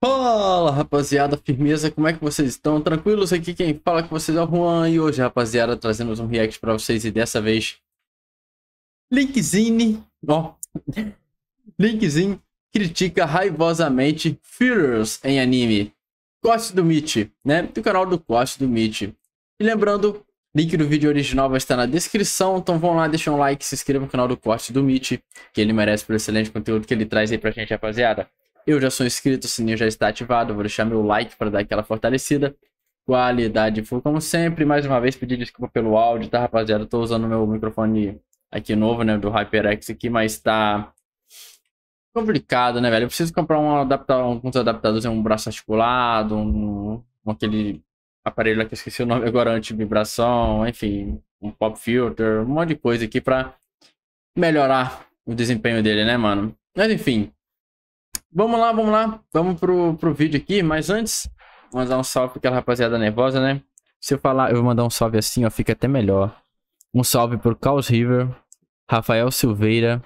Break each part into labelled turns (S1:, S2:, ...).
S1: Fala rapaziada, firmeza, como é que vocês estão? Tranquilos? Aqui quem fala com vocês é o Juan e hoje rapaziada trazemos um react pra vocês e dessa vez Linkzine, ó, Linkzine critica raivosamente Fearers em anime Coste do Meet, né, do canal do Coste do Meet E lembrando, link do vídeo original vai estar na descrição, então vão lá, deixa um like, se inscreva no canal do Coste do Meet Que ele merece pelo excelente conteúdo que ele traz aí pra gente rapaziada eu já sou inscrito, o sininho já está ativado, vou deixar meu like para dar aquela fortalecida. Qualidade full, como sempre. Mais uma vez, pedir desculpa pelo áudio, tá, rapaziada? Estou usando meu microfone aqui novo, né, do HyperX aqui, mas está complicado, né, velho? Eu preciso comprar um adaptador, alguns adaptadores, um braço articulado, um, um aquele aparelho lá que eu esqueci o nome agora, anti-vibração, enfim, um pop filter, um monte de coisa aqui para melhorar o desempenho dele, né, mano? Mas enfim, Vamos lá, vamos lá. Vamos pro, pro vídeo aqui, mas antes, mandar um salve pra aquela rapaziada nervosa, né? Se eu falar, eu vou mandar um salve assim, ó, fica até melhor. Um salve pro Caos River, Rafael Silveira,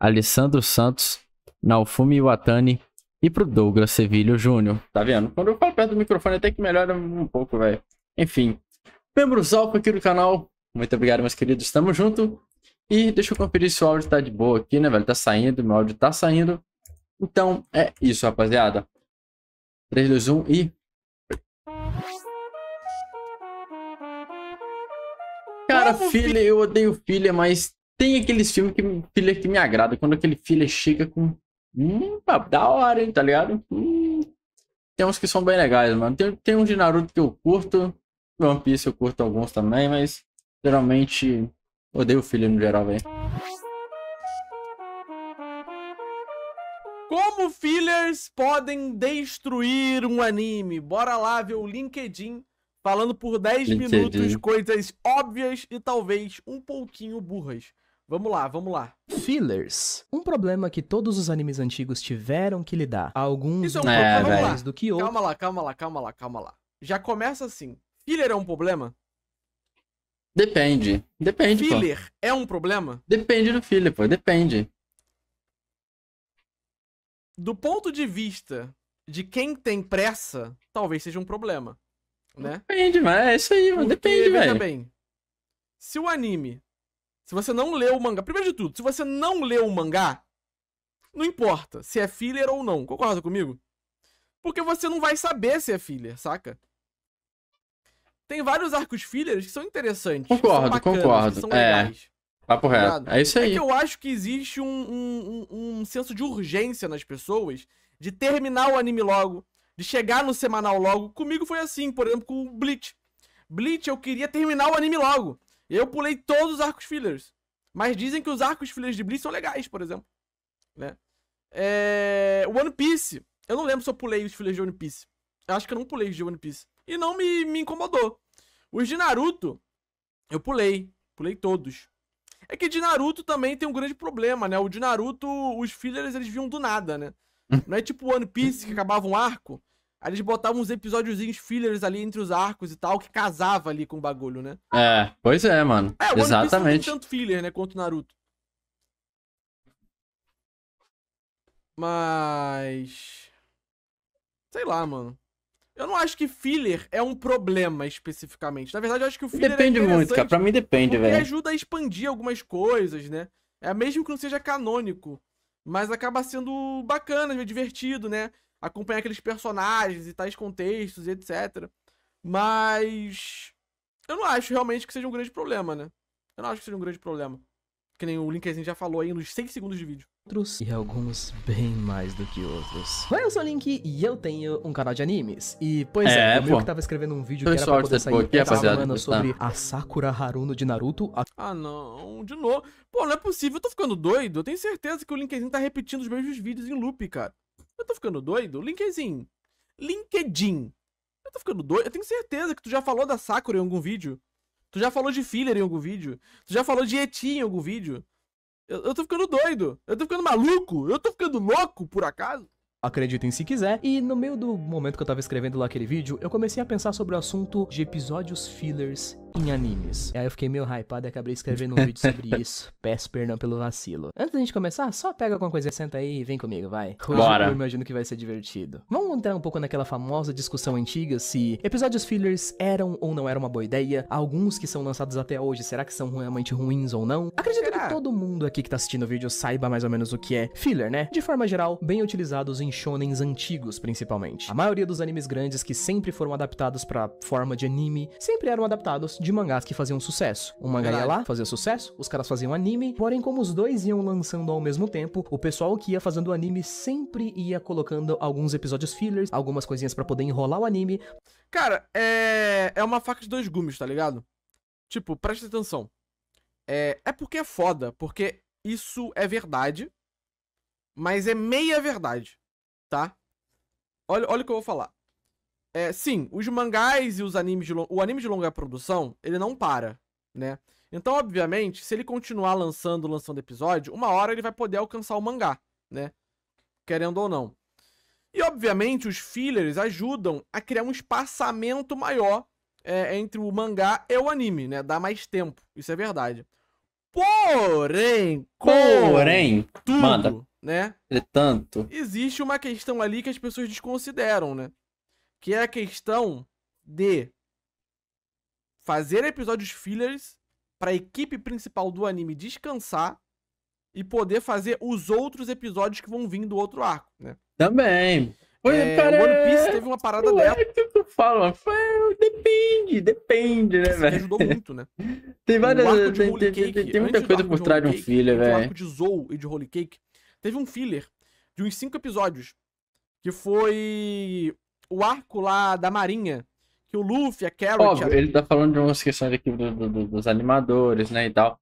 S1: Alessandro Santos, Naofumi Watani e pro Douglas Sevilho Júnior. Tá vendo? Quando eu falo perto do microfone até que melhora um pouco, velho. Enfim, membros salve aqui do canal, muito obrigado, meus queridos, tamo junto. E deixa eu conferir se o áudio tá de boa aqui, né, velho? Tá saindo, meu áudio tá saindo. Então é isso, rapaziada. 3, 2, 1 e. Cara, filha, eu odeio filha, mas tem aqueles filmes que, filha que me agrada. Quando aquele filha chega com. Hum, da hora, hein, tá ligado? Hum. Tem uns que são bem legais, mano. Tem, tem um de Naruto que eu curto. One Piece eu curto alguns também, mas geralmente odeio filha no geral, velho.
S2: fillers podem destruir um anime. Bora lá ver o LinkedIn falando por 10 LinkedIn. minutos coisas óbvias e talvez um pouquinho burras. Vamos lá, vamos lá.
S3: Fillers. Um problema que todos os animes antigos tiveram que lidar. Alguns Isso é um é,
S2: problema mais do que outros. Calma lá, calma lá, calma lá, calma lá. Já começa assim. Filler é um problema?
S1: Depende. Depende, Filler
S2: pô. é um problema?
S1: Depende do filler, pô. Depende
S2: do ponto de vista de quem tem pressa, talvez seja um problema. Né? Depende, mas é isso aí, mano. depende, velho. bem. Se o anime. Se você não leu o mangá. Primeiro de tudo, se você não leu o mangá, não importa se é filler ou não. Concorda comigo? Porque você não vai saber se é filler, saca? Tem vários arcos fillers que são interessantes.
S1: Concordo, que são bacanas, concordo. Que são legais. É. Papo reto. É isso aí. É que eu
S2: acho que existe um, um, um, senso de urgência nas pessoas de terminar o anime logo, de chegar no semanal logo. Comigo foi assim, por exemplo, com o Bleach. Bleach, eu queria terminar o anime logo. Eu pulei todos os arcos fillers. Mas dizem que os arcos fillers de Bleach são legais, por exemplo. Né? É... One Piece. Eu não lembro se eu pulei os fillers de One Piece. Eu acho que eu não pulei os de One Piece. E não me, me incomodou. Os de Naruto, eu pulei. Pulei todos. É que de Naruto também tem um grande problema, né? O de Naruto, os fillers, eles vinham do nada, né? Hum. Não é tipo One Piece, que acabava um arco, aí eles botavam uns episódiozinhos fillers ali entre os arcos e tal, que casava ali com o bagulho, né?
S1: É, pois é, mano. É, o One Exatamente. Piece
S2: não tem tanto filler, né, quanto Naruto. Mas... Sei lá, mano. Eu não acho que filler é um problema especificamente. Na verdade, eu acho que o filler é depende é muito, cara. Para mim depende, velho. ajuda a expandir algumas coisas, né? É mesmo que não seja canônico, mas acaba sendo bacana, é divertido, né? Acompanhar aqueles personagens e tais contextos e etc. Mas eu não acho realmente que seja um grande problema, né? Eu não acho que seja um grande problema. Que nem o Linkerzinho já falou aí
S3: nos 100 segundos de vídeo outros e alguns bem mais do que outros. Eu sou o Link e eu tenho um canal de animes. E, pois é, é eu que tava escrevendo um vídeo que era pra poder sair aqui, semana sobre tá. a Sakura Haruno de Naruto. A... Ah, não, de novo. Pô, não é possível, eu tô ficando
S2: doido. Eu tenho certeza que o Linkzinho tá repetindo os mesmos vídeos em loop, cara. Eu tô ficando doido? Linkzinho. LinkedIn. Eu tô ficando doido. Eu tenho certeza que tu já falou da Sakura em algum vídeo. Tu já falou de filler em algum vídeo. Tu já falou de Eti em algum vídeo. Eu, eu tô ficando
S3: doido. Eu tô ficando maluco. Eu tô ficando louco, por acaso acreditem se quiser. E no meio do momento que eu tava escrevendo lá aquele vídeo, eu comecei a pensar sobre o assunto de episódios fillers em animes. E aí eu fiquei meio hypado e acabei escrevendo um vídeo sobre isso. Peço perdão pelo vacilo. Antes da gente começar, só pega alguma coisa, senta aí e vem comigo, vai. Hoje Bora. eu imagino que vai ser divertido. Vamos entrar um pouco naquela famosa discussão antiga se episódios fillers eram ou não era uma boa ideia. Alguns que são lançados até hoje, será que são realmente ruins ou não? Acredito será? que todo mundo aqui que tá assistindo o vídeo saiba mais ou menos o que é filler, né? De forma geral, bem utilizados em shonens antigos, principalmente. A maioria dos animes grandes que sempre foram adaptados para forma de anime, sempre eram adaptados de mangás que faziam sucesso. Um mangá ia lá, fazia sucesso, os caras faziam anime, porém como os dois iam lançando ao mesmo tempo, o pessoal que ia fazendo anime sempre ia colocando alguns episódios fillers, algumas coisinhas para poder enrolar o anime. Cara, é é uma faca de dois gumes, tá ligado?
S2: Tipo, presta atenção. É, é porque é foda, porque isso é verdade, mas é meia verdade tá? Olha, olha o que eu vou falar. É, sim, os mangás e os animes de o anime de longa produção, ele não para, né? Então, obviamente, se ele continuar lançando, lançando episódio, uma hora ele vai poder alcançar o mangá, né? Querendo ou não. E, obviamente, os fillers ajudam a criar um espaçamento maior é, entre o mangá e o anime, né? Dá mais tempo, isso é verdade.
S1: Porém, porém, tudo, manda né? Entretanto.
S2: É Existe uma questão ali que as pessoas desconsideram, né? Que é a questão de fazer episódios fillers para a equipe principal do anime descansar e poder fazer os outros episódios que vão vir do outro arco, né?
S1: Também. Pois é, cara, One Piece teve uma parada dela. que tu fala? Depende, depende, né, velho? ajudou muito, né? Tem várias. Tem, tem, tem, tem, muita coisa por trás de um filler velho. O arco de
S2: Zou e de Holy Cake Teve um filler de uns cinco episódios. Que foi o arco lá da Marinha. Que o Luffy, a Carrot... Óbvio, a... ele
S1: tá falando de umas questões aqui do, do, do, dos animadores, né, e tal.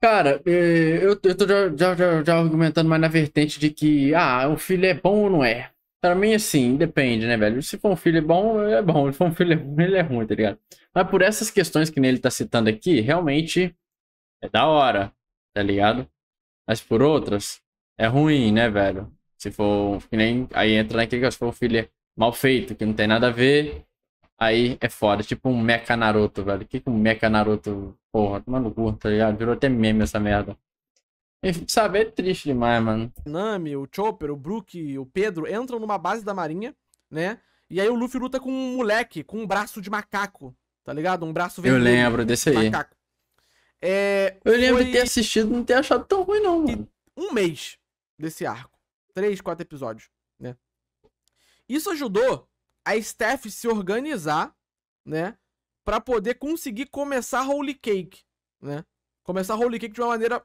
S1: Cara, eh, eu, eu tô já, já, já, argumentando mais na vertente de que, ah, o filho é bom ou não é? Pra mim, assim, depende, né, velho? Se for um filho bom, é bom. Se for um filho ruim, ele é ruim, tá ligado? Mas por essas questões que nele tá citando aqui, realmente é da hora, tá ligado? Mas por outras, é ruim, né, velho? Se for que nem. Aí entra naquele que se for um filler mal feito, que não tem nada a ver. Aí é foda. Tipo um Mecha Naruto, velho. O que, que um Mecha Naruto. Porra, tomando curto, tá ligado? Virou até meme essa merda. E saber é triste demais, mano.
S2: Nami, o Chopper, o Brook, o Pedro entram numa base da marinha, né? E aí o Luffy luta com um moleque, com um braço de macaco, tá ligado? Um braço vermelho. Eu lembro desse aí. Macaco. É, Eu lembro foi... de ter assistido e não ter achado tão ruim, não, mano. E um mês desse arco. Três, quatro episódios, né? Isso ajudou a Steph se organizar, né? Pra poder conseguir começar Holy Cake, né? Começar Holy Cake de uma maneira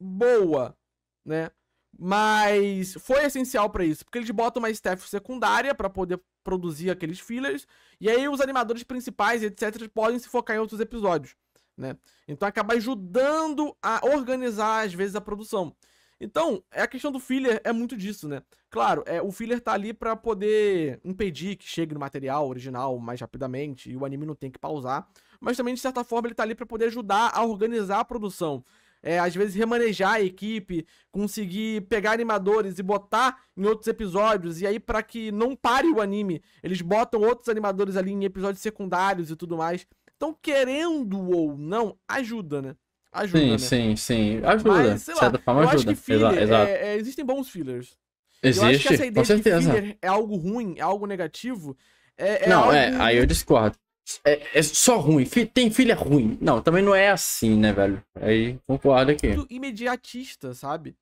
S2: boa, né? Mas foi essencial para isso, porque eles botam uma staff secundária para poder produzir aqueles fillers, e aí os animadores principais, etc, podem se focar em outros episódios, né? Então acaba ajudando a organizar às vezes a produção. Então, é a questão do filler é muito disso, né? Claro, é, o filler tá ali para poder impedir que chegue no material original mais rapidamente e o anime não tem que pausar, mas também de certa forma ele tá ali para poder ajudar a organizar a produção. É, às vezes remanejar a equipe, conseguir pegar animadores e botar em outros episódios, e aí para que não pare o anime, eles botam outros animadores ali em episódios secundários e tudo mais. Então, querendo ou não, ajuda, né? Ajuda, sim, né? sim, sim. Ajuda. Mas, sei lá, certa forma ajuda. Filler, exato, é, é, existem bons fillers.
S1: Existe, eu acho que essa ideia com certeza. De
S2: é algo ruim, é algo negativo. É, é não, algo... é, aí
S1: eu discordo. É, é só ruim. Tem filha ruim. Não, também não é assim, né, velho? Aí concordo aqui. Muito
S2: imediatista, sabe?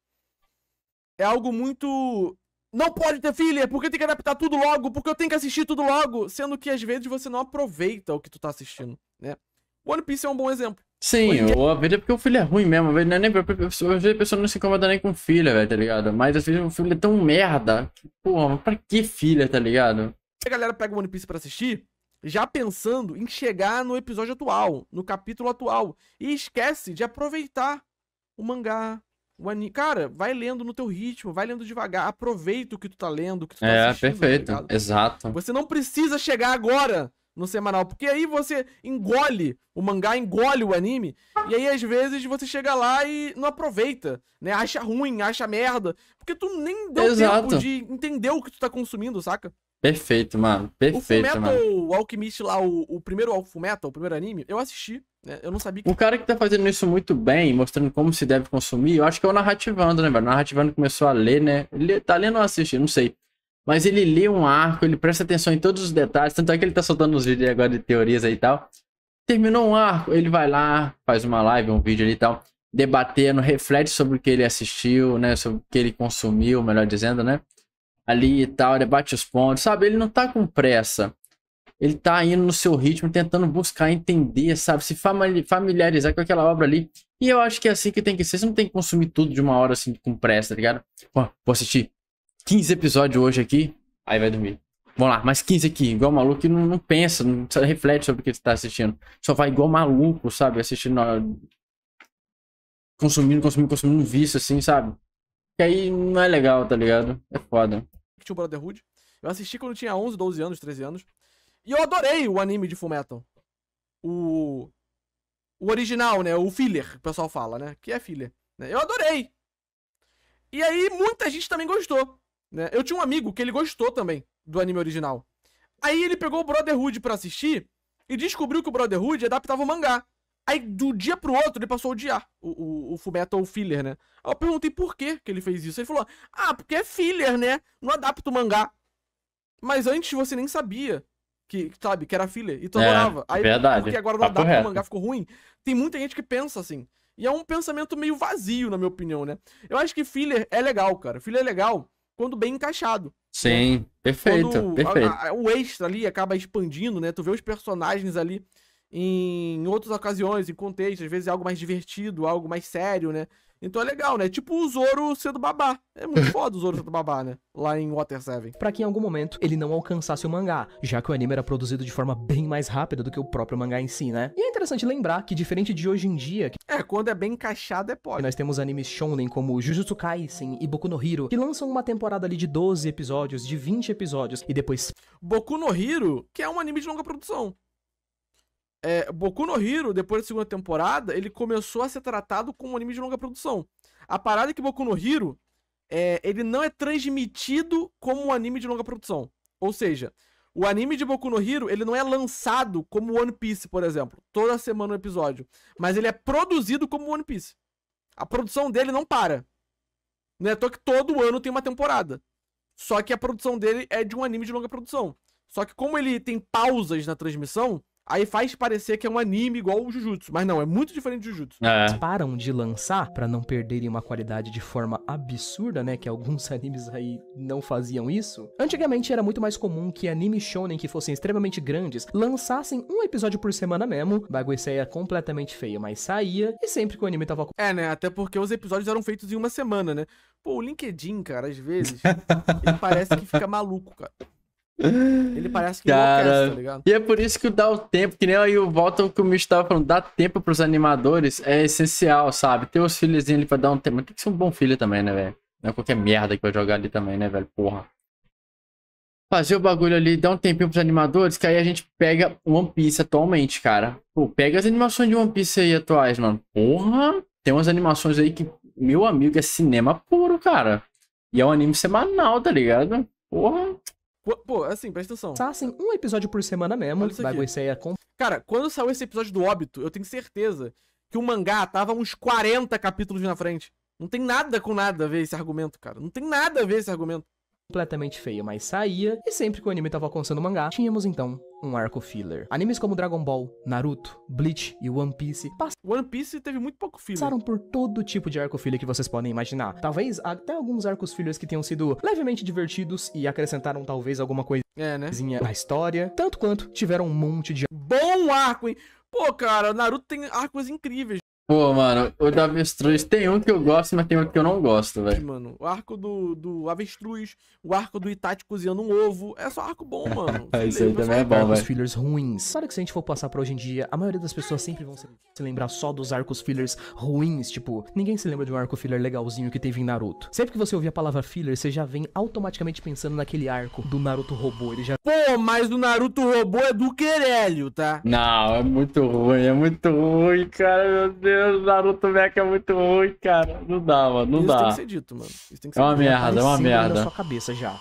S2: É algo muito. Não pode ter filha, porque tem que adaptar tudo logo, porque eu tenho que assistir tudo logo. Sendo que às vezes você não aproveita o que tu tá assistindo, né? One Piece é um bom exemplo.
S1: Sim, ou a Ovelha é porque o filho é ruim mesmo, é nem às vezes a pessoa não se incomoda nem com filha, velho, tá ligado? Mas às vezes o filho é tão merda. porra, pra que filha, tá ligado?
S2: A galera pega o One Piece pra assistir, já pensando em chegar no episódio atual, no capítulo atual. E esquece de aproveitar o mangá, o anime. Cara, vai lendo no teu ritmo, vai lendo devagar. Aproveita o que tu tá lendo, o que tu tá é, assistindo. É, perfeito. Tá Exato. Você não precisa chegar agora no semanal. Porque aí você engole o mangá, engole o anime, e aí às vezes você chega lá e não aproveita, né? Acha ruim, acha merda. Porque tu nem deu Exato. tempo de entender o que tu tá consumindo, saca?
S1: Perfeito, mano. Perfeito, o Fullmetal, mano.
S2: O Alchemist lá, o, o primeiro Fullmetal, o primeiro anime, eu assisti. Né? Eu não sabia que... O
S1: cara que tá fazendo isso muito bem, mostrando como se deve consumir, eu acho que é o Narrativando, né, velho? O Narrativando começou a ler, né? Ele tá lendo ou assistindo Não sei. Mas ele lê um arco, ele presta atenção em todos os detalhes, tanto é que ele tá soltando uns vídeos agora de teorias aí e tal. Terminou um arco, ele vai lá, faz uma live, um vídeo ali e tal, debatendo, reflete sobre o que ele assistiu, né? Sobre o que ele consumiu, melhor dizendo, né? Ali e tal, debate os pontos, sabe? Ele não tá com pressa ele tá indo no seu ritmo, tentando buscar entender, sabe? Se familiarizar com aquela obra ali. E eu acho que é assim que tem que ser. Você não tem que consumir tudo de uma hora assim, com pressa, tá ligado? Pô, vou assistir 15 episódios hoje aqui, aí vai dormir. Vamos lá, mais 15 aqui, igual maluco, que não, não pensa, não reflete sobre o que está assistindo. Só vai igual maluco, sabe? Assistindo, consumindo, consumindo, consumindo vício, assim, sabe? Que aí não é legal, tá ligado? É foda.
S2: Tio Brotherhood. Eu assisti quando tinha 11, 12 anos, 13 anos. E eu adorei o anime de Fullmetal. O. O original, né? O filler, que o pessoal fala, né? Que é filler. Né. Eu adorei. E aí, muita gente também gostou. Né? Eu tinha um amigo que ele gostou também do anime original. Aí ele pegou o Brotherhood para assistir e descobriu que o Brotherhood adaptava o mangá. Aí, do dia pro outro, ele passou a odiar o, o, o Fullmetal Filler, né? Aí eu perguntei por que ele fez isso. Ele falou, ah, porque é filler, né? Não adapta o mangá. Mas antes você nem sabia que, sabe, que era filler. E tu é, adorava. Aí, verdade. Porque agora não tá adapta, o mangá ficou ruim. Tem muita gente que pensa assim. E é um pensamento meio vazio, na minha opinião, né? Eu acho que filler é legal, cara. Filler é legal quando bem encaixado. Né?
S1: Sim, né? perfeito, perfeito. A,
S2: a, o extra ali acaba expandindo, né? Tu vê os personagens ali em outras ocasiões, em contextos, às vezes é algo mais divertido, algo mais sério, né? Então é legal, né? Tipo o Zoro sendo babá. É muito foda o Zoro sendo babá, né?
S3: Lá em Water 7. Pra que em algum momento ele não alcançasse o mangá, já que o anime era produzido de forma bem mais rápida do que o próprio mangá em si, né? E é interessante lembrar que diferente de hoje em dia... Que... É, quando é bem encaixado é pode. Nós temos animes shonen como Jujutsu Kaisen e Boku no Hiro, que lançam uma temporada ali de 12 episódios, de 20 episódios, e depois... Boku no Hiro, que é um anime de longa produção é, Boku
S2: no Hero, depois da segunda temporada, ele começou a ser tratado como um anime de longa produção. A parada é que Boku no Hero, é, ele não é transmitido como um anime de longa produção. Ou seja, o anime de Boku no Hero, ele não é lançado como One Piece, por exemplo, toda semana um episódio. Mas ele é produzido como One Piece. A produção dele não para. Não é à que todo ano tem uma temporada. Só que a produção dele é de um anime de longa produção. Só que como ele tem pausas na transmissão, aí faz parecer que é um anime
S3: igual o Jujutsu, mas não, é muito diferente do Jujutsu. É. param de lançar para não perderem uma qualidade de forma absurda, né, que alguns animes aí não faziam isso. Antigamente era muito mais comum que anime shonen que fossem extremamente grandes lançassem um episódio por semana mesmo, bagulho saía é completamente feio, mas saía e sempre que o anime tava É, né, até porque os episódios eram feitos em uma semana, né? Pô, o LinkedIn, cara, às vezes, ele parece que fica maluco, cara.
S1: Ele parece que Cara, tá ligado? E é por isso que dá o tempo, que nem aí o volta que o Mitch tava falando, dar tempo pros animadores é essencial, sabe? Ter os filhozinhos ali pra dar um tempo. Mas tem que ser um bom filho também, né, velho? Não é qualquer merda que vai jogar ali também, né, velho? Porra. Fazer o bagulho ali, dar um tempinho pros animadores, que aí a gente pega One Piece atualmente, cara. Pô, pega as animações de One Piece aí atuais, mano. Porra! Tem umas animações aí que, meu amigo, é cinema puro, cara. E é um anime semanal, tá ligado? Porra!
S3: Pô, pô, assim, presta atenção. Tá, assim, um episódio por semana mesmo, da Goiceia com... Cara, quando saiu esse episódio do
S2: Óbito, eu tenho certeza que o mangá tava uns 40 capítulos na frente. Não tem nada
S3: com nada a ver esse argumento, cara. Não tem nada a ver esse argumento completamente feia, mas saía, e sempre que o anime tava alcançando o mangá, tínhamos então um arco filler. Animes como Dragon Ball, Naruto, Bleach e One Piece pass... One Piece teve muito pouco filler. Passaram por todo tipo de arco filler que vocês podem imaginar. Talvez até alguns arcos fillers que tenham sido levemente divertidos e acrescentaram talvez alguma coisinha é, né? na história. Tanto quanto tiveram um monte de... Bom arco, hein? Pô,
S2: cara, Naruto tem arcos incríveis.
S1: Pô, mano, o da avestruz tem um que eu gosto, mas tem um que eu não gosto, velho.
S2: Mano, o arco do, do avestruz, o arco do Itati cozinhando um ovo, é
S3: só arco bom, mano. Ah, isso aí também é bom, velho. Arcos fillers ruins. Claro que se a gente for passar pra hoje em dia, a maioria das pessoas sempre vão se lembrar só dos arcos fillers ruins, tipo, ninguém se lembra de um arco filler legalzinho que teve em Naruto. Sempre que você ouvir a palavra filler, você já vem automaticamente pensando naquele arco do Naruto
S1: robô, ele já...
S3: Pô, mas do Naruto robô é do Querélio, tá?
S1: Não, é muito ruim, é muito ruim, cara, meu Deus o Naruto Mac é muito ruim, cara. Não dá, mano. Não Isso dá. tem que ser
S3: dito, mano. Isso tem que é ser tá é uma merda, é uma merda. Na sua
S1: cabeça já.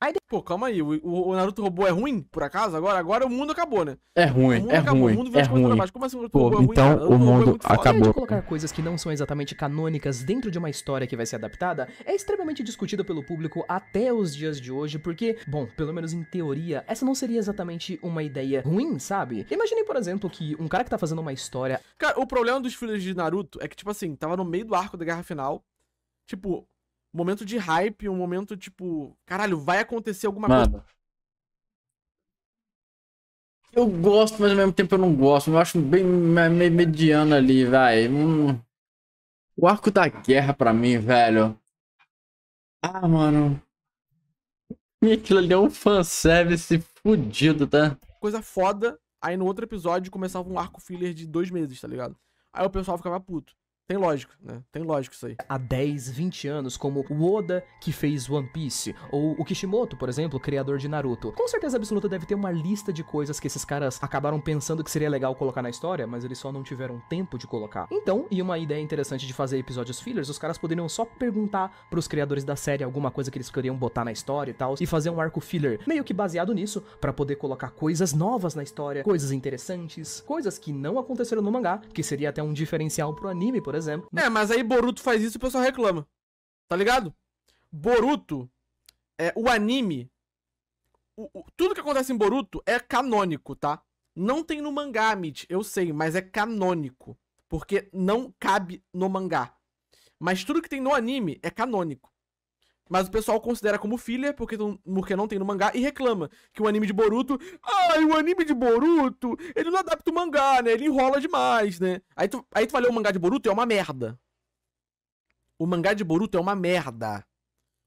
S2: Aí pô, calma aí, o, o, Naruto robô é ruim, por acaso? Agora, agora o mundo acabou, né?
S1: É ruim, é acabou, ruim, o mundo é ruim. Baixo. Como que assim o é então é mundo pô, Então, o, o mundo é acabou. colocar
S3: coisas que não são exatamente canônicas dentro de uma história que vai ser adaptada é extremamente discutido pelo público até os dias de hoje, porque, bom, pelo menos em teoria, essa não seria exatamente uma ideia ruim, sabe? Imagine, por exemplo, que um cara que tá fazendo uma história... Cara, o problema dos filhos de Naruto é que, tipo assim, tava no meio do arco da Guerra Final,
S2: tipo, um momento de hype, um momento tipo, caralho, vai acontecer alguma Mano. coisa.
S1: Eu gosto, mas ao mesmo tempo eu não gosto. Eu acho bem meio mediano ali, vai. Hum. O arco da guerra para mim, velho. Ah, mano. E aquilo ali é um fanservice fudido, tá?
S2: Coisa foda. Aí no outro episódio começava um arco
S3: filler de dois meses, tá ligado? Aí o pessoal ficava puto. Tem lógico, né? Tem lógico isso aí. Há 10, 20 anos, como o Oda que fez One Piece, ou o Kishimoto, por exemplo, criador de Naruto. Com certeza absoluta deve ter uma lista de coisas que esses caras acabaram pensando que seria legal colocar na história, mas eles só não tiveram tempo de colocar. Então, e uma ideia interessante de fazer episódios fillers, os caras poderiam só perguntar pros criadores da série alguma coisa que eles queriam botar na história e tal, e fazer um arco filler meio que baseado nisso, para poder colocar coisas novas na história, coisas interessantes, coisas que não aconteceram no mangá, que seria até um diferencial pro anime, por exemplo. É, mas aí Boruto faz isso e o pessoal reclama. Tá ligado? Boruto, é, o anime,
S2: o, o, tudo que acontece em Boruto é canônico, tá? Não tem no mangá, Mitch, eu sei, mas é canônico. Porque não cabe no mangá. Mas tudo que tem no anime é canônico. Mas o pessoal considera como filler, porque, porque não tem no mangá, e reclama que o anime de Boruto. Ai, o anime de Boruto! Ele não adapta o mangá, né? Ele enrola demais, né? Aí tu, aí tu vai ler o mangá de Boruto é uma merda. O mangá de Boruto é uma merda.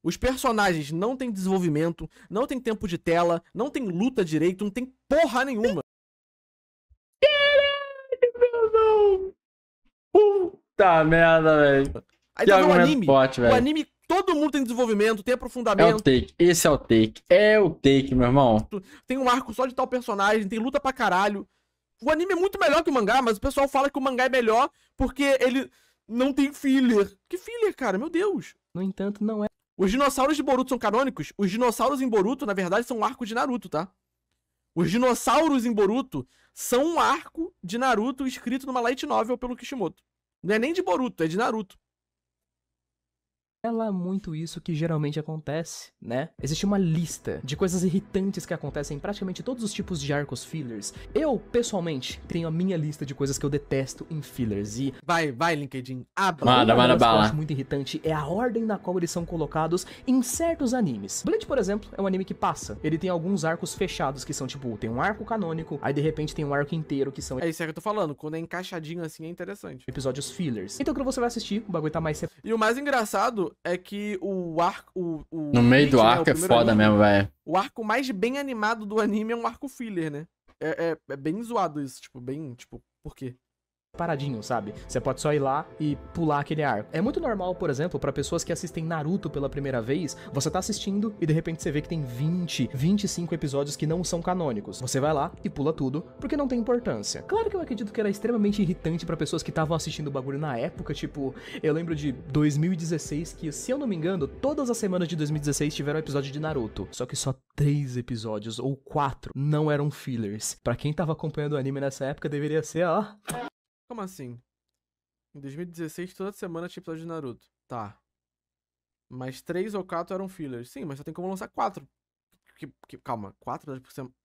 S2: Os personagens não têm desenvolvimento, não tem tempo de tela, não tem luta direito, não tem porra nenhuma.
S1: Caralho, meu não! Puta merda, velho.
S2: Aí tu vê o anime.
S1: Forte, o anime
S2: Todo mundo tem desenvolvimento, tem aprofundamento. É o
S1: take, esse é o take. É o take, meu irmão.
S2: Tem um arco só de tal personagem, tem luta pra caralho. O anime é muito melhor que o mangá, mas o pessoal fala que o mangá é melhor porque ele não tem filler. Que filler, cara? Meu Deus. No entanto, não é. Os dinossauros de Boruto são canônicos? Os dinossauros em Boruto, na verdade, são um arco de Naruto, tá? Os dinossauros em Boruto são um arco de Naruto escrito numa light novel pelo Kishimoto. Não é nem de Boruto, é de Naruto.
S3: Ela é muito isso que geralmente acontece, né? Existe uma lista de coisas irritantes que acontecem em praticamente todos os tipos de arcos fillers. Eu, pessoalmente, tenho a minha lista de coisas que eu detesto em fillers e... Vai, vai, LinkedIn, abra! Manda, manda bala! Que eu acho muito irritante é a ordem na qual eles são colocados em certos animes. Bleach por exemplo, é um anime que passa. Ele tem alguns arcos fechados que são, tipo, tem um arco canônico, aí de repente tem um arco inteiro que são... É
S2: isso que eu tô falando, quando é encaixadinho assim é interessante.
S3: Episódios fillers. Então quando você vai assistir, o bagulho tá mais... E o mais
S2: engraçado é que o arco. O, o no meio do arco né, é foda anime, mesmo, velho. O arco mais bem animado do anime é um arco filler, né? É, é, é bem zoado isso, tipo, bem. Tipo,
S3: por quê? paradinho, sabe? Você pode só ir lá e pular aquele arco. É muito normal, por exemplo, para pessoas que assistem Naruto pela primeira vez, você tá assistindo e de repente você vê que tem 20, 25 episódios que não são canônicos. Você vai lá e pula tudo, porque não tem importância. Claro que eu acredito que era extremamente irritante para pessoas que estavam assistindo o bagulho na época, tipo, eu lembro de 2016 que, se eu não me engano, todas as semanas de 2016 tiveram episódio de Naruto, só que só três episódios ou quatro não eram fillers. Para quem tava acompanhando o anime nessa época, deveria ser, ó.
S2: Como assim? Em 2016, toda semana tinha episódio de Naruto. Tá. Mas três ou quatro eram fillers. Sim, mas só tem como lançar quatro. Que, que, calma, quatro episódios por semana.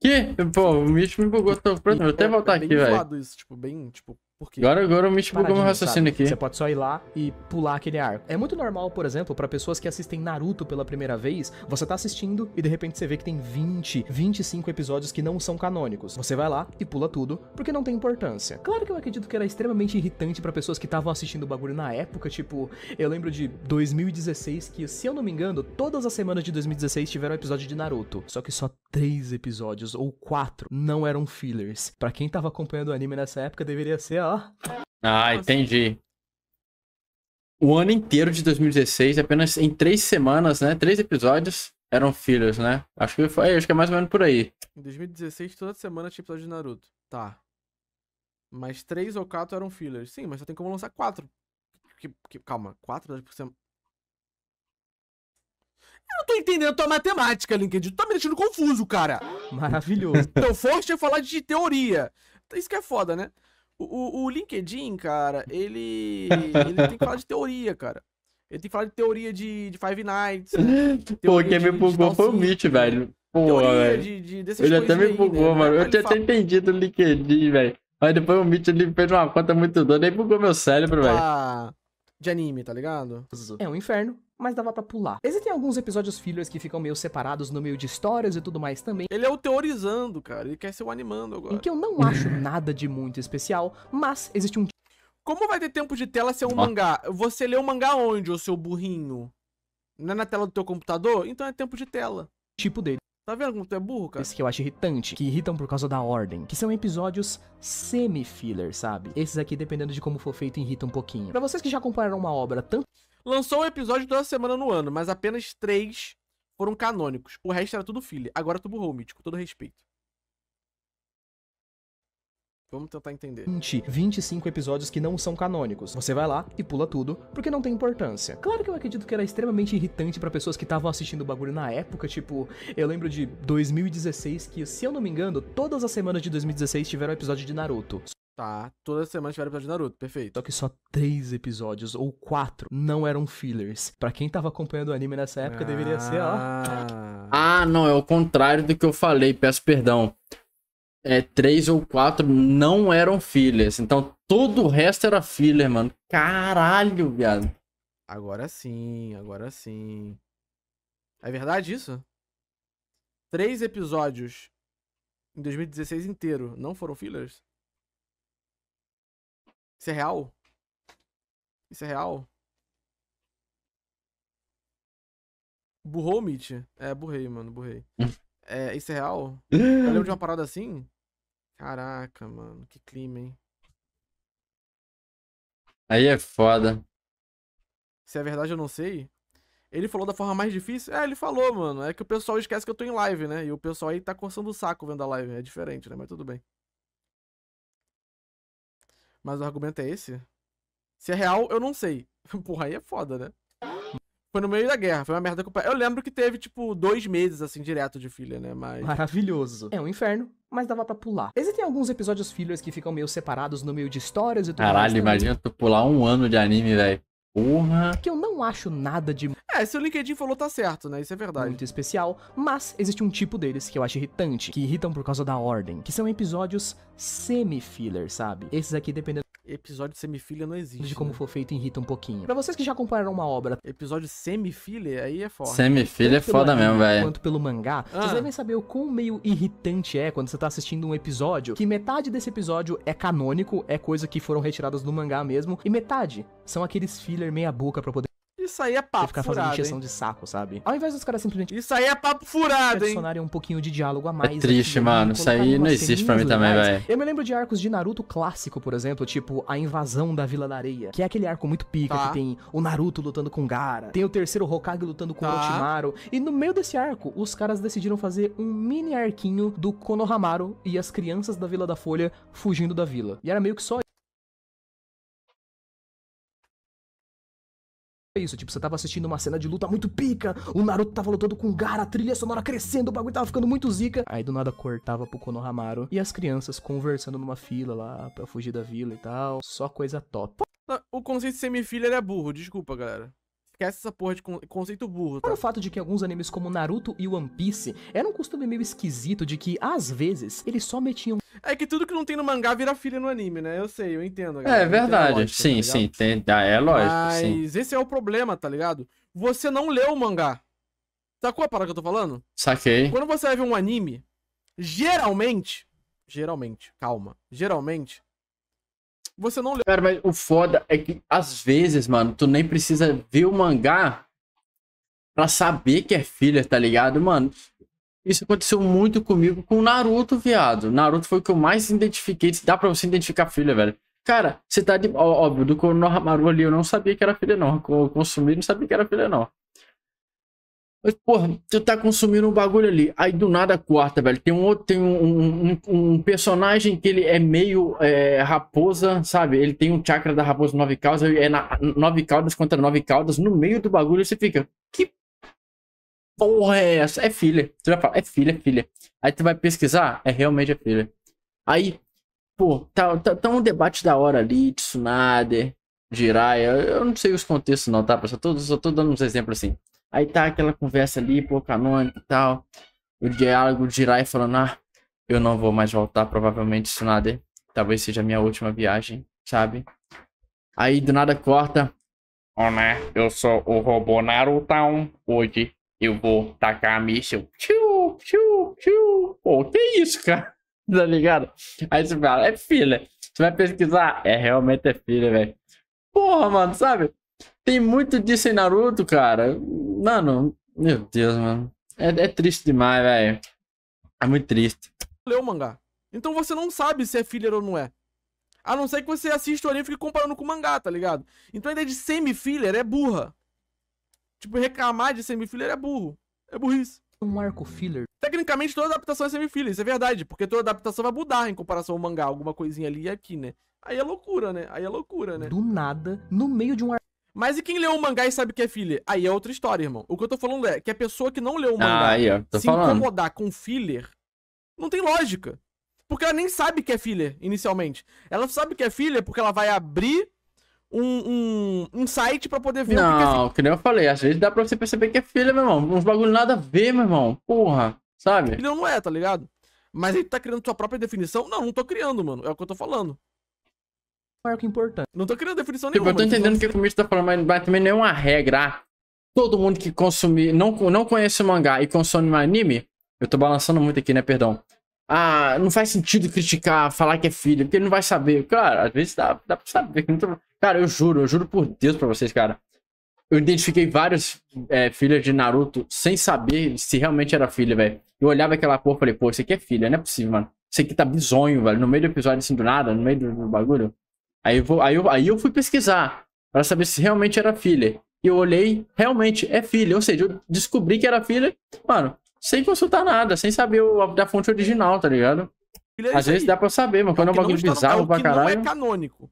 S1: Que? Pô, o Mitch me bugou. Tô... Vou até voltar é, é aqui,
S3: velho.
S2: isso, tipo, bem, tipo, porque agora, agora eu me explicou meu raciocínio sabe? aqui. Você
S3: pode só ir lá e pular aquele arco. É muito normal, por exemplo, para pessoas que assistem Naruto pela primeira vez, você tá assistindo e de repente você vê que tem 20, 25 episódios que não são canônicos. Você vai lá e pula tudo, porque não tem importância. Claro que eu acredito que era extremamente irritante para pessoas que estavam assistindo o bagulho na época, tipo, eu lembro de 2016 que, se eu não me engano, todas as semanas de 2016 tiveram episódio de Naruto, só que só três episódios ou quatro não eram fillers. Para quem tava acompanhando o anime nessa época, deveria ser
S1: ah, entendi. O ano inteiro de 2016, apenas em três semanas, né? Três episódios eram fillers, né? Acho que foi, acho que é mais ou menos por aí.
S2: Em 2016, toda semana tinha episódio de Naruto. Tá. Mas três ou quatro eram fillers. Sim, mas só tem como lançar quatro. Que, que, calma, quatro episódios por semana. Eu não tô entendendo tua matemática, LinkedIn. Tu tá me deixando confuso, cara.
S3: Maravilhoso.
S2: Teu forte é falar de teoria. Isso que é foda, né? O, o LinkedIn, cara, ele, ele tem que falar de teoria, cara. Ele tem que falar de teoria de, de Five Nights. Né? Pô, quem me bugou foi o Mitch,
S1: velho. Pô, velho. De, de, ele até me bugou, né? mano. Eu tinha até fala... entendido o LinkedIn, velho. Mas depois o Mitch ele fez uma conta muito doida e bugou meu cérebro, velho. Ah
S3: de anime, tá ligado? É um inferno, mas dava para pular. Existem alguns episódios fillers que ficam meio separados no meio de histórias e tudo mais também. Ele é o teorizando, cara. Ele quer ser o animando agora. Em que eu não acho nada de muito especial, mas existe um... Como vai ter tempo de tela se é um oh. mangá? Você lê o um
S2: mangá onde, ô seu burrinho? Não é na tela do teu computador? Então é tempo de tela. Tipo
S3: dele. Tá vendo como tu é burro, cara? Esse que eu acho irritante, que irritam por causa da ordem, que são episódios semi-filler, sabe? Esses aqui, dependendo de como for feito, irritam um pouquinho. Para vocês que já acompanharam uma obra tanto...
S2: Lançou um episódio toda semana no ano, mas apenas três foram canônicos. O resto era tudo filler. Agora tu burrou, Mítico, todo respeito. Vamos tentar entender.
S3: 20, 25 episódios que não são canônicos. Você vai lá e pula tudo, porque não tem importância. Claro que eu acredito que era extremamente irritante para pessoas que estavam assistindo o bagulho na época, tipo, eu lembro de 2016 que, se eu não me engano, todas as semanas de 2016 tiveram episódio de Naruto. Tá, toda semana tiveram episódio de Naruto, perfeito. Só que só três episódios, ou quatro, não eram fillers. Pra quem tava acompanhando o anime nessa época, ah... deveria ser, ó. Ah.
S1: ah, não, é o contrário do que eu falei, peço perdão é, três ou quatro não eram fillers. Então todo o resto era filler, mano. Caralho, viado.
S2: Agora sim, agora sim. É verdade isso? Três episódios em 2016 inteiro não foram fillers? Isso é real? Isso é real? Burrou o Mitch? É, burrei, mano, burrei. É, isso é real? Eu lembro de uma parada assim? Caraca, mano, que clima, hein?
S1: Aí é foda.
S2: Se é verdade, eu não sei. Ele falou da forma mais difícil? É, ele falou, mano. É que o pessoal esquece que eu tô em live, né? E o pessoal aí tá coçando o saco vendo a live. É diferente, né? Mas tudo bem. Mas o argumento é esse? Se é real, eu não sei. Porra, aí é foda, né? Foi no meio da guerra, foi uma merda pai. Eu lembro que teve, tipo, dois meses, assim, direto
S3: de filha, né? Mas. Maravilhoso. É um inferno, mas dava para pular. Existem alguns episódios fillers que ficam meio separados no meio de histórias e tudo Caralho, mais. Caralho, imagina
S1: tu pular um ano de anime, velho. Porra. É que eu não acho nada de.
S3: É, se o LinkedIn falou, tá certo, né? Isso é verdade. Muito especial, mas existe um tipo deles que eu acho irritante, que irritam por causa da ordem, que são episódios semi-filler, sabe? Esses aqui, dependendo episódio semifilha não existe. De como né? for feito irrita um pouquinho. Para vocês que já acompanharam uma obra, episódio semifilha aí é foda. Semifilha é foda mesmo, velho. Quanto pelo mangá, ah. vocês devem saber o quão meio irritante é quando você tá assistindo um episódio que metade desse episódio é canônico, é coisa que foram retiradas do mangá mesmo, e metade são aqueles filler meia boca para poder isso aí é papo ficar fazendo injeção de saco, sabe? Ao invés dos caras simplesmente... Isso aí é papo furado, hein? adicionarem um pouquinho de diálogo a é mais. É triste, aqui, né? mano. Isso aí não existe pra mim também, velho. Eu me lembro de arcos de Naruto clássico, por exemplo, tipo A Invasão da Vila da Areia, que é aquele arco muito pica tá. que tem o Naruto lutando com Gara, tem o terceiro Hokage lutando com tá. o Otimaru, e no meio desse arco, os caras decidiram fazer um mini arquinho do Konohamaru e as crianças da Vila da Folha fugindo da vila. E era meio que só É isso. Tipo, você tava assistindo uma cena de luta muito pica, o Naruto tava lutando com o Gara, a trilha sonora crescendo, o bagulho tava ficando muito zica. Aí do nada cortava pro Konohamaru e as crianças conversando numa fila lá pra fugir da vila e tal. Só coisa top. Ah, o conceito de semifiller é burro, desculpa, galera. Esquece essa porra de conceito burro. Para tá? o fato de que alguns animes como Naruto e One Piece era um costume meio esquisito de que, às vezes, eles só metiam. É que tudo que não tem no mangá vira filha no anime, né? Eu sei, eu entendo. Galera. É verdade. Lógica, tá sim, tá sim,
S1: tem, é lógico. Mas sim.
S3: esse
S2: é o problema, tá ligado? Você não leu o mangá. Sacou a parada que eu tô falando?
S1: Saquei. Quando
S2: você vê um anime, geralmente. Geralmente, calma. Geralmente,
S1: você não leu. Cara, mas o foda é que às vezes, mano, tu nem precisa ver o mangá pra saber que é filha, tá ligado, mano? Isso aconteceu muito comigo com Naruto, viado. Naruto foi o que eu mais identifiquei. Dá pra você identificar filha, velho. Cara, você tá de. Óbvio, do Konohamaru ali, eu não sabia que era filha, não. Eu consumi, não sabia que era filha, não. Mas, porra, tu tá consumindo um bagulho ali. Aí do nada corta, velho. Tem um outro, tem um, um, um personagem que ele é meio é, raposa, sabe? Ele tem um chakra da raposa nove caudas, é na, nove caudas contra nove caudas. No meio do bagulho você fica, que porra é essa? É filha. Tu vai falar, é filha, é filha. Aí tu vai pesquisar, é realmente é filha. Aí, pô, tá, tá, tá um debate da hora ali, Tsunade, Jiraiya. Eu não sei os contextos não, tá? Eu só tô, só tô dando uns exemplos assim. Aí tá aquela conversa ali, pô, canônica e tal. O diálogo de Jirai falando, ah, eu não vou mais voltar, provavelmente, isso nada. Talvez seja a minha última viagem, sabe? Aí do nada corta. Oh, né? Eu sou o robô Narutão. Hoje eu vou tacar míssil. Tchu, tchu, tchu. Pô, que isso, cara? Tá ligado? Aí você fala, é filha. Você vai pesquisar? É, realmente é filha, velho. Porra, mano, sabe? Tem muito disso em Naruto, cara. Mano, meu Deus, mano. É, é triste demais, velho. É muito triste.
S2: Leu o mangá. Então você não sabe se é filler ou não é. A não ser que você assista o anime e fique comparando com o mangá, tá ligado? Então a ideia de semi-filler é burra. Tipo, reclamar de semi-filler é burro. É burrice. Um arco filler. Tecnicamente, toda adaptação é semi-filler, isso é verdade. Porque toda adaptação vai mudar em comparação ao mangá, alguma coisinha ali é e aqui, né? Aí é loucura, né? Aí é loucura, né? Do nada, no meio de um arco. Mas e quem leu o mangá e sabe que é filler? Aí é outra história, irmão. O que eu tô falando é que a pessoa que não leu o ah, mangá ah, se falando. incomodar com filler, não tem lógica. Porque ela nem sabe que é filler, inicialmente. Ela sabe que é filler porque ela vai abrir um, um, um site para poder ver não, o
S1: que, é que nem eu falei, às vezes dá pra você perceber que é filler, meu irmão. Uns bagulho nada a ver, meu irmão. Porra, sabe? Filler
S2: não é, tá ligado? Mas ele tá criando sua
S1: própria definição? Não, não tô criando, mano. É o que eu tô falando marco importante.
S2: Não tô querendo definição tipo, nenhuma. Tipo, eu tô entendendo que
S1: o comitê tá falando, mas também não é uma regra. Ah, todo mundo que consumir, não, não conhece o mangá e consome um anime, eu tô balançando muito aqui, né? Perdão. Ah, não faz sentido criticar, falar que é filho, porque ele não vai saber. Cara, às vezes dá, dá pra saber. Cara, eu juro, eu juro por Deus pra vocês, cara. Eu identifiquei vários é, filhos de Naruto sem saber se realmente era filha, velho. Eu olhava aquela porra e falei, pô, isso aqui é filha, não é possível, mano. Isso aqui tá bizonho, velho. No meio do episódio, assim, do nada, no meio do, do bagulho. Aí, vou, aí, eu, aí eu fui pesquisar para saber se realmente era filha. E eu olhei, realmente é filha. Ou seja, eu descobri que era filha, mano, sem consultar nada, sem saber o, da fonte original, tá ligado? É Às vezes aí. dá pra saber, mas quando é, é um bagulho bizarro é pra caralho. Não
S2: é canônico.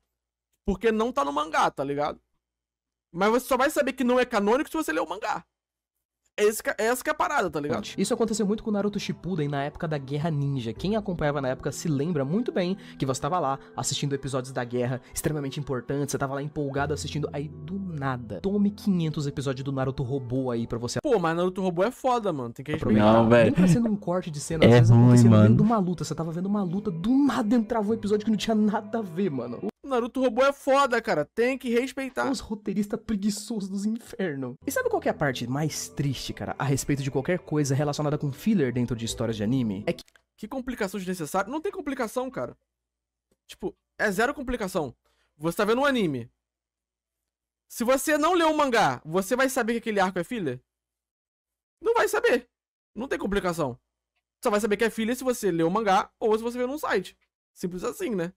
S2: Porque não tá no mangá, tá ligado? Mas você só vai saber que não é canônico se você ler o mangá. Esse, é, essa que é a parada, tá ligado?
S3: Isso aconteceu muito com o Naruto Shippuden na época da Guerra Ninja. Quem acompanhava na época se lembra muito bem que você tava lá assistindo episódios da guerra extremamente importantes, você tava lá empolgado assistindo, aí do nada, tome 500 episódios do Naruto Robô aí pra você. Pô, mas Naruto Robô é foda, mano, tem que respeitar. Não, velho. Nem sendo um corte de cena, é às vezes ruim, mano. vendo uma luta, você tava vendo uma luta, do nada entrava um episódio que não tinha nada a ver, mano. Naruto robô é foda, cara. Tem que respeitar. Os roteiristas preguiçosos dos infernos. E sabe qual é a parte mais triste, cara, a respeito de qualquer coisa relacionada com filler dentro de histórias de anime? É que.
S2: Que complicação desnecessária? Não tem complicação, cara. Tipo, é zero complicação. Você tá vendo um anime. Se você não leu o um mangá, você vai saber que aquele arco é filler? Não vai saber. Não tem complicação. Só vai saber que é filler se você ler o mangá ou se você vê num site. Simples assim, né?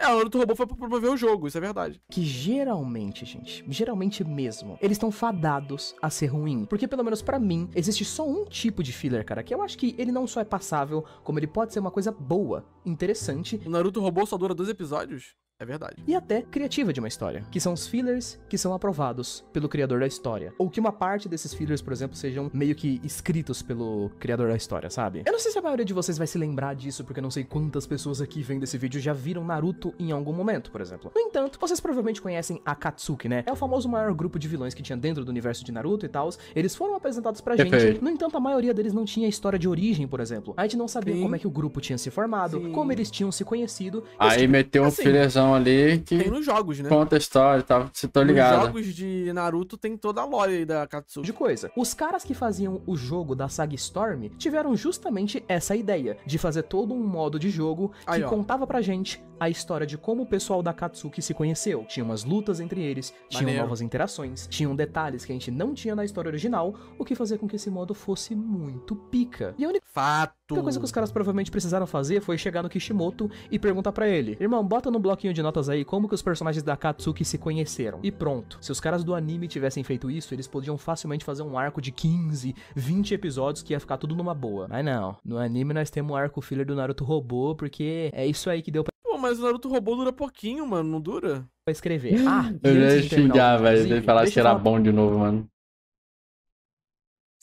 S2: É, a hora do robô foi pra promover o jogo, isso é
S3: verdade. Que geralmente, gente, geralmente mesmo, eles estão fadados a ser ruim. Porque, pelo menos para mim, existe só um tipo de filler, cara, que eu acho que ele não só é passável, como ele pode ser uma coisa boa, interessante. O Naruto Robô só dura dois episódios? É verdade. E até criativa de uma história, que são os fillers que são aprovados pelo criador da história. Ou que uma parte desses fillers, por exemplo, sejam meio que escritos pelo criador da história, sabe? Eu não sei se a maioria de vocês vai se lembrar disso, porque eu não sei quantas pessoas aqui vendo esse vídeo já viram Naruto em algum momento, por exemplo. No entanto, vocês provavelmente conhecem Akatsuki, né? É o famoso maior grupo de vilões que tinha dentro do universo de Naruto e tal. Eles foram apresentados pra gente. No entanto, a maioria deles não tinha história de origem, por exemplo. A gente não sabia Sim. como é que o grupo tinha se formado, Sim. como eles tinham se conhecido.
S1: Aí tipo, meteu assim, um fillerzão então, ali que. Tem nos jogos, né? Conta a história e tal. Se tô ligado. Nos
S3: jogos de Naruto tem toda a lore aí da Katsuki. De coisa. Os caras que faziam o jogo da saga Storm tiveram justamente essa ideia de fazer todo um modo de jogo que aí, contava pra gente a história de como o pessoal da Katsuki se conheceu. Tinha umas lutas entre eles, tinham novas interações, tinham detalhes que a gente não tinha na história original, o que fazia com que esse modo fosse muito pica. E a única Fato. coisa que os caras provavelmente precisaram fazer foi chegar no Kishimoto e perguntar para ele: "Irmão, bota no bloquinho de de notas aí como que os personagens da Katsuki se conheceram. E pronto. Se os caras do anime tivessem feito isso, eles podiam facilmente fazer um arco de 15, 20 episódios que ia ficar tudo numa boa. Mas não. No anime nós temos o arco filler do Naruto robô, porque é isso aí que deu pra. Pô, mas
S2: o Naruto robô dura pouquinho, mano, não dura? Pra escrever. Ah,
S1: eu já xingar, velho, de falar que era bom de novo, mano.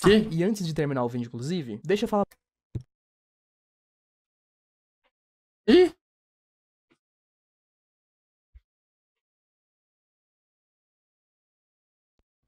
S3: Ah, e antes de terminar o vídeo, inclusive, deixa eu falar. Ih!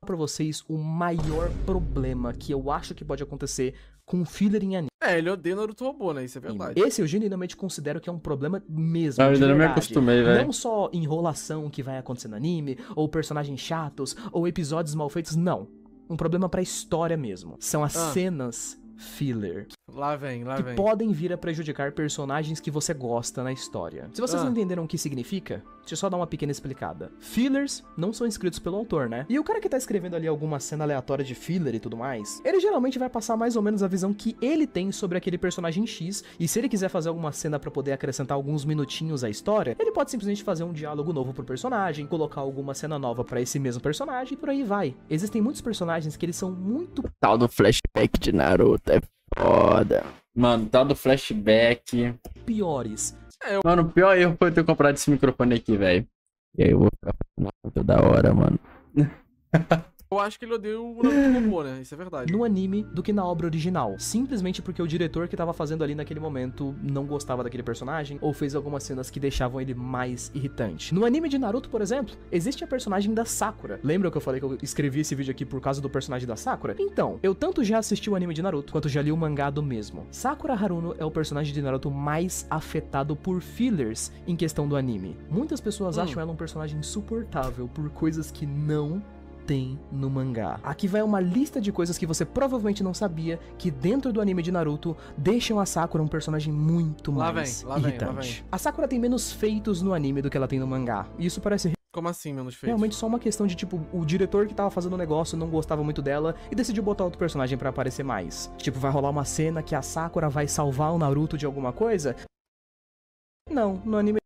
S3: para vocês o maior problema que eu acho que pode acontecer com filler em anime. É, ele odeia Naruto Robô, né? Isso é verdade. Esse eu genuinamente considero que é um problema mesmo. Ah, eu ainda não me acostumei, velho. Não só enrolação que vai acontecer no anime, ou personagens chatos, ou episódios mal feitos, não. Um problema pra história mesmo. São as ah. cenas filler. Lá vem, lá que vem. podem vir a prejudicar personagens que você gosta na história. Se vocês ah. não entenderam o que significa, deixa eu só dar uma pequena explicada. Fillers não são escritos pelo autor, né? E o cara que tá escrevendo ali alguma cena aleatória de filler e tudo mais, ele geralmente vai passar mais ou menos a visão que ele tem sobre aquele personagem X, e se ele quiser fazer alguma cena para poder acrescentar alguns minutinhos à história, ele pode simplesmente fazer um diálogo novo pro personagem, colocar alguma cena nova para esse mesmo personagem e por aí vai. Existem muitos personagens que eles são muito
S1: tal do flashback de Naruto, é Foda. Mano, tal do flashback. Piores. É, eu... Mano, o pior erro foi ter comprado esse microfone aqui, velho. E aí eu vou ficar toda hora, mano.
S3: Eu acho que ele odeia o Naruto robô, né? Isso é verdade. No anime do que na obra original. Simplesmente porque o diretor que tava fazendo ali naquele momento não gostava daquele personagem ou fez algumas cenas que deixavam ele mais irritante. No anime de Naruto, por exemplo, existe a personagem da Sakura. Lembra que eu falei que eu escrevi esse vídeo aqui por causa do personagem da Sakura? Então, eu tanto já assisti o anime de Naruto quanto já li o mangá do mesmo. Sakura Haruno é o personagem de Naruto mais afetado por fillers em questão do anime. Muitas pessoas hum. acham ela um personagem insuportável por coisas que não tem no mangá. Aqui vai uma lista de coisas que você provavelmente não sabia que dentro do anime de Naruto deixam a Sakura um personagem muito lá mais vem, lá irritante. Vem, lá vem. A Sakura tem menos feitos no anime do que ela tem no mangá. E isso parece
S2: como assim, menos
S3: feito? Realmente só uma questão de, tipo, o diretor que tava fazendo o negócio não gostava muito dela e decidiu botar outro personagem para aparecer mais. Tipo, vai rolar uma cena que a Sakura vai salvar o Naruto de alguma coisa? Não, no anime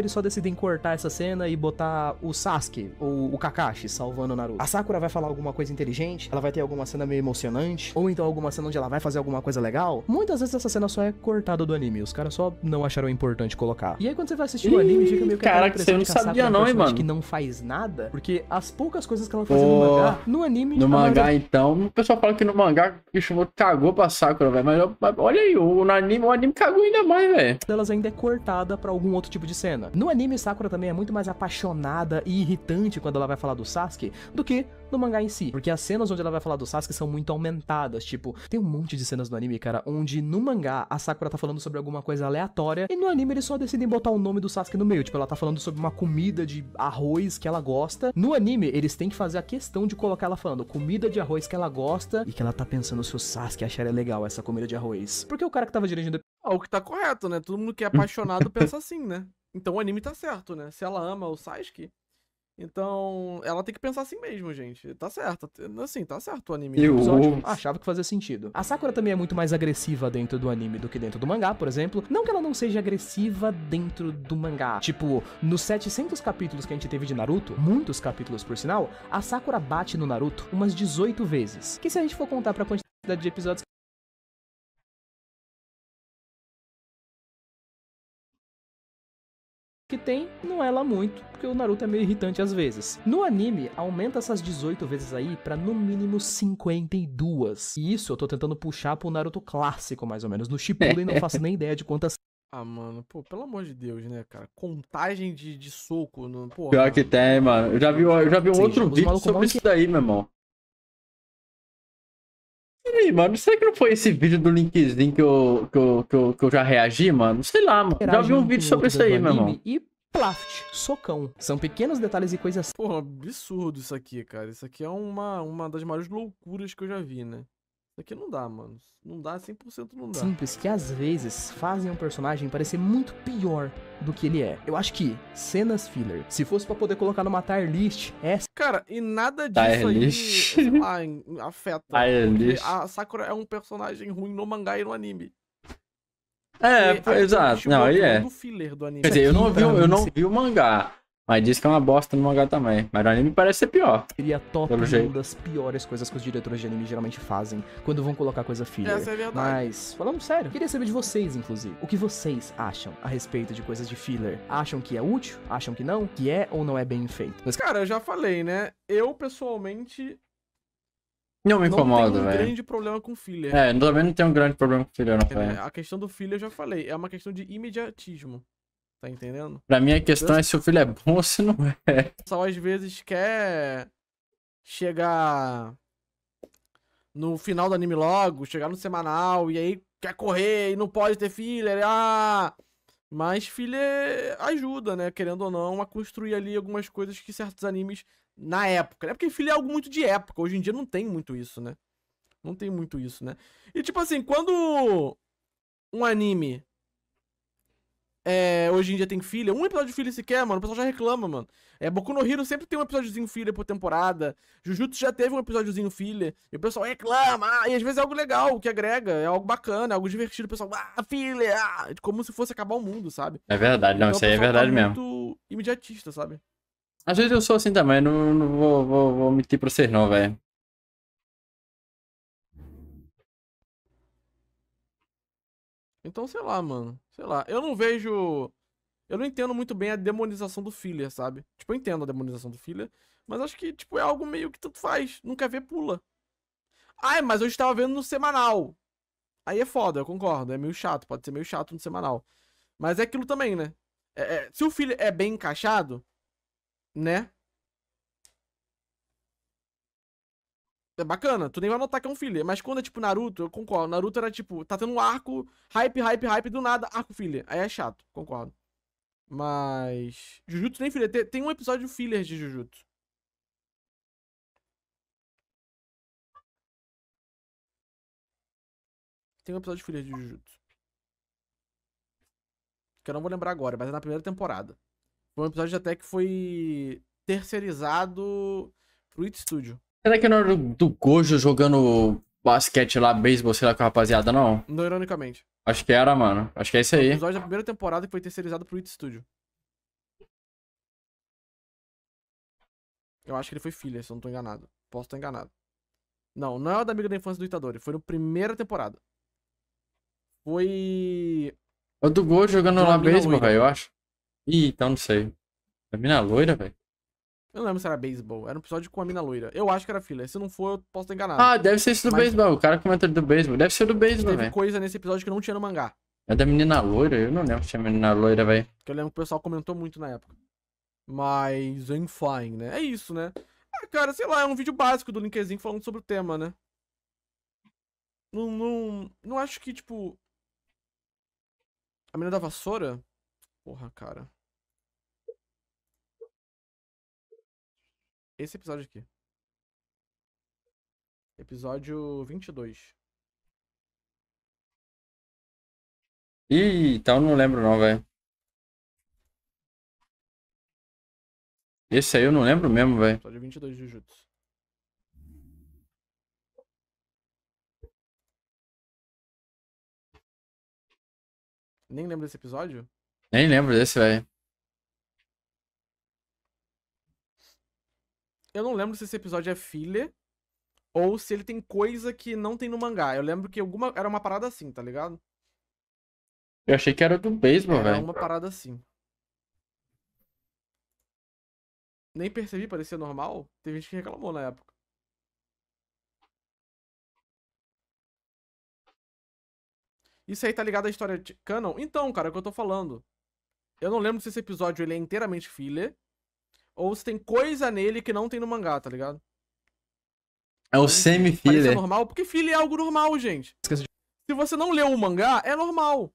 S3: eles só decidem cortar essa cena e botar o Sasuke ou o Kakashi salvando o Naruto. A Sakura vai falar alguma coisa inteligente, ela vai ter alguma cena meio emocionante, ou então alguma cena onde ela vai fazer alguma coisa legal. Muitas vezes essa cena só é cortada do anime, os caras só não acharam importante colocar. E aí quando você vai assistir Ih, o anime, fica meio que cara, que você é não sabia não, hein, mano. que não faz nada, porque as poucas coisas que ela faz no mangá, no anime No mangá
S1: então, o pessoal fala que no mangá Kishimoto cagou pra Sakura, velho, mas, mas, olha aí, o, anime, o anime cagou ainda mais, velho. Elas ainda é cortada para algum
S3: outro tipo de cena. Sakura. No anime, Sakura também é muito mais apaixonada e irritante quando ela vai falar do Sasuke do que no mangá em si, porque as cenas onde ela vai falar do Sasuke são muito aumentadas, tipo, tem um monte de cenas no anime, cara, onde no mangá a Sakura tá falando sobre alguma coisa aleatória e no anime eles só decidem botar o nome do Sasuke no meio, tipo, ela tá falando sobre uma comida de arroz que ela gosta. No anime, eles têm que fazer a questão de colocar ela falando comida de arroz que ela gosta e que ela tá pensando se o Sasuke acharia legal essa comida de arroz. Porque o cara que tava dirigindo ah, o que tá correto,
S2: né? Todo mundo que é apaixonado pensa assim, né? Então o anime tá certo, né? Se ela ama o Sasuke, então ela tem que pensar assim mesmo, gente. Tá certo. Assim, tá certo o anime. Eu episódio,
S3: ah, achava que fazia sentido. A Sakura também é muito mais agressiva dentro do anime do que dentro do mangá, por exemplo. Não que ela não seja agressiva dentro do mangá. Tipo, nos 700 capítulos que a gente teve de Naruto, muitos capítulos por sinal, a Sakura bate no Naruto umas 18 vezes. Que se a gente for contar pra quantidade de episódios que tem não é lá muito, porque o Naruto é meio irritante às vezes. No anime, aumenta essas 18 vezes aí para no mínimo 52. E isso eu tô tentando puxar pro Naruto clássico, mais ou menos. No Shippuden não faço nem ideia de quantas
S2: ah, mano, pô, pelo amor de Deus, né, cara? Contagem de, de soco, no, pô. Pior mano. que tem, mano.
S1: Eu já vi, eu já vi Sim, outro vídeo sobre isso daí, meu irmão. Peraí, mano, será que não foi esse vídeo do LinkedIn que eu, que eu, que eu, que eu já reagi, mano? Sei lá, mano. Já vi um vídeo sobre isso aí, meu irmão.
S3: E plaft, socão. São pequenos detalhes e coisas... Porra, absurdo isso aqui,
S2: cara. Isso aqui é uma, uma das maiores loucuras que eu já vi, né? isso aqui não dá, mano. Não dá 100%, não dá. Simples
S3: que às vezes fazem um personagem parecer muito pior do que ele é. Eu acho que cenas filler, se fosse para poder colocar numa tier list, essa. É Cara, e
S2: nada disso tier aí, sei lá, afeta. list. A Sakura é um personagem ruim no mangá e no anime.
S1: É, é exato. Tipo, é não, ele é. Do filler do anime. Quer dizer, eu não vi, eu não vi o mangá. Mas diz que é uma bosta no mangá também. Mas no anime parece ser pior.
S3: Seria top jeito. uma das piores coisas que os diretores de anime geralmente fazem quando vão colocar coisa filler. Essa é verdade. Mas, falando sério, queria saber de vocês, inclusive. O que vocês acham a respeito de coisas de filler? Acham que é útil? Acham que não? Que é ou não é bem feito? Mas, cara, eu já falei, né? Eu,
S2: pessoalmente,
S1: não me incomoda, velho. É, não tenho um grande
S2: problema com filler. É, também não
S1: tem um grande problema com filler, não, velho. É, a
S2: questão do filler, eu já falei, é uma questão de imediatismo. Tá entendendo? Pra
S1: mim a questão é se o filho é bom ou se não é.
S2: Só às vezes quer chegar no final do anime logo, chegar no semanal, e aí quer correr e não pode ter filha. Ah! Mas filha ajuda, né? Querendo ou não, a construir ali algumas coisas que certos animes na época. Né? Porque filha é algo muito de época. Hoje em dia não tem muito isso, né? Não tem muito isso, né? E tipo assim, quando um anime é, hoje em dia tem filha. Um episódio de filha sequer, mano. O pessoal já reclama, mano. É, Boku no Hero sempre tem um episódiozinho filha por temporada. Jujutsu já teve um episódiozinho filha. E o pessoal reclama. Ah, e às vezes é algo legal, que agrega. É algo bacana, é algo divertido. O pessoal, ah, filha! Ah! Como se fosse acabar o mundo, sabe? É
S1: verdade, não. Então, isso aí é tá verdade tá mesmo.
S2: muito imediatista, sabe?
S1: Às vezes eu sou assim também. Não, não vou, vou, vou mentir pra vocês, não, velho.
S2: Então, sei lá, mano. Sei lá. Eu não vejo. Eu não entendo muito bem a demonização do filler, sabe? Tipo, eu entendo a demonização do filler, mas acho que, tipo, é algo meio que tanto faz. Não quer ver, pula. Ai, mas eu estava vendo no semanal. Aí é foda, eu concordo. É meio chato, pode ser meio chato no semanal. Mas é aquilo também, né? É, é, se o filler é bem encaixado, né? É bacana, tu nem vai notar que é um filler. Mas quando é tipo Naruto, eu concordo. Naruto era tipo, tá tendo um arco, hype, hype, hype, do nada, arco filler. Aí é chato, concordo. Mas. Jujutsu nem filler. Tem, tem um episódio filler de Jujutsu. Tem um episódio filler de Jujutsu. Que eu não vou lembrar agora, mas é na primeira temporada. Foi um episódio até que foi terceirizado pro It Studio.
S1: Será que não era do, do Gojo jogando basquete lá, beisebol, sei lá, com a rapaziada, não? Não, ironicamente. Acho que era, mano. Acho que é isso aí. O episódio
S2: da primeira temporada que foi terceirizado pro It Studio. Eu acho que ele foi filha, se eu não tô enganado. Posso estar enganado. Não, não é o da amiga da infância do Itadori. Foi na primeira temporada. Foi.
S1: É o do Gojo jogando lá beisebol, velho, eu acho. Ih, então não sei. A é mina loira, velho.
S2: Eu não lembro se era beisebol. Era um episódio com a mina loira. Eu acho que era filler. Se não for, eu posso estar enganado. Ah, deve ser esse do Mas... beisebol.
S1: O cara comenta do beisebol. Deve ser do beisebol, Teve véio. Né?
S2: coisa nesse episódio que não tinha no mangá.
S1: É da menina loira? Eu não lembro se tinha menina loira, velho.
S2: Que eu lembro que o pessoal comentou muito na época. Mas, enfim, né? É isso, né? Ah, cara, sei lá, é um vídeo básico do Linkzinho falando sobre o tema, né? Não, não, não acho que, tipo... A menina da vassoura? Porra, cara. Esse episódio aqui. Episódio 22.
S1: Ih, então não lembro não, velho. Esse aí eu não lembro mesmo, velho. Episódio
S2: 22 de Jujutsu. Nem lembro desse episódio?
S1: Nem lembro desse, velho.
S2: Eu não lembro se esse episódio é filler ou se ele tem coisa que não tem no mangá. Eu lembro que alguma era uma parada assim, tá ligado?
S1: Eu achei que era do beisebol, velho. Era uma
S2: parada assim. Nem percebi, parecia normal. Teve gente que reclamou na época. Isso aí tá ligado à história de Canon? Então, cara, é o que eu tô falando. Eu não lembro se esse episódio ele é inteiramente filler ou se tem coisa nele que não tem no mangá, tá ligado?
S1: É o semi-filler. é
S2: normal, porque filler é algo normal, gente.
S1: Se
S2: você não leu o mangá, é normal.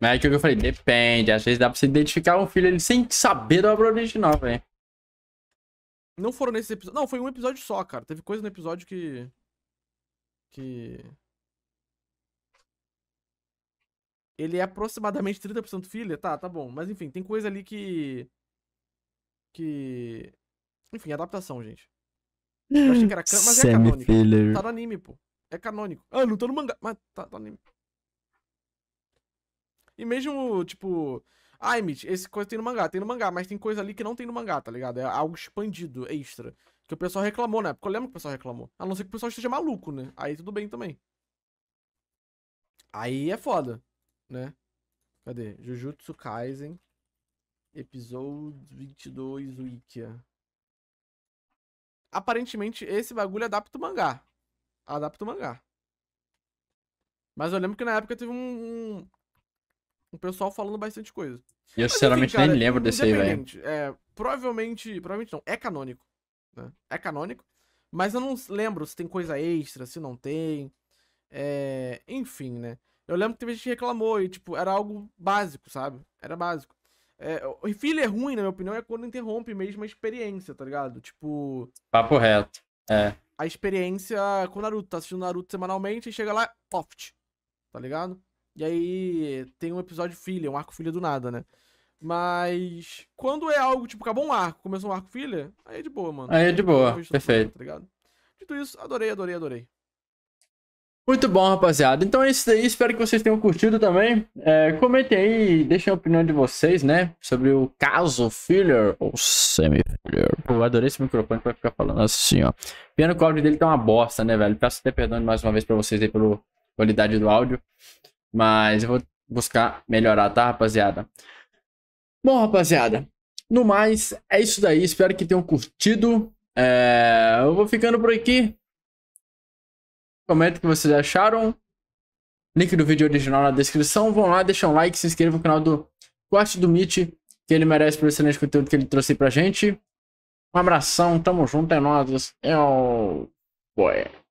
S1: Mas é aquilo que eu falei, depende. Às vezes dá pra você identificar um filho sem saber da obra original, velho.
S2: Não foram nesses episódios. Não, foi um episódio só, cara. Teve coisa no episódio que. Que. ele é aproximadamente 30% filha? Tá, tá bom. Mas enfim, tem coisa ali que. Que. Enfim, adaptação, gente. Eu achei que era canônico, mas é canônico. Tá no anime, pô. É canônico. Ah, não tá no mangá. Mas tá, tá no anime. E mesmo, tipo. Ah, Emit, esse coisa tem no mangá, tem no mangá, mas tem coisa ali que não tem no mangá, tá ligado? É algo expandido, extra. Que o pessoal reclamou na né? época. Eu lembro que o pessoal reclamou. A não ser que o pessoal esteja maluco, né? Aí tudo bem também. Aí é foda né? Cadê? Jujutsu Kaisen. Episódio 22 Wikia. Aparentemente, esse bagulho adapta o mangá. Adapta o mangá. Mas eu lembro que na época teve um. um, um pessoal falando bastante coisa. E eu Mas, sinceramente enfim, cara, nem lembro desse aí, velho. É, provavelmente. Provavelmente não. É canônico. Né? É canônico. Mas eu não lembro se tem coisa extra, se não tem. É, enfim, né? Eu lembro que teve gente que reclamou e, tipo, era algo básico, sabe? Era básico. É, filler ruim, na minha opinião, é quando interrompe mesmo a experiência, tá ligado? Tipo.
S1: Papo reto. É.
S2: A experiência com o Naruto. Tá assistindo Naruto semanalmente e chega lá, soft. Tá ligado? E aí tem um episódio filha, um arco filha do nada, né? Mas quando é algo, tipo, acabou um arco, começou um arco filha, aí é de boa, mano. Aí é de boa, perfeito. tá ligado? Dito isso, adorei, adorei, adorei.
S1: Muito bom, rapaziada. Então é isso daí. Espero que vocês tenham curtido também. É, comentem aí, deixem a opinião de vocês, né? Sobre o caso filler ou semi-filler. Eu adorei esse microfone pra ficar falando assim, ó. Piano que o áudio dele tá uma bosta, né, velho? Peço até perdão mais uma vez pra vocês aí pela qualidade do áudio. Mas eu vou buscar melhorar, tá, rapaziada? Bom, rapaziada. No mais, é isso daí. Espero que tenham curtido. É... Eu vou ficando por aqui. Comenta o que vocês acharam. Link do vídeo original na descrição. Vão lá, deixam um like, se inscrevam no canal do Corte do Meet, que ele merece pelo excelente conteúdo que ele trouxe pra gente. Um abração, tamo junto, é nóis. É o Boy.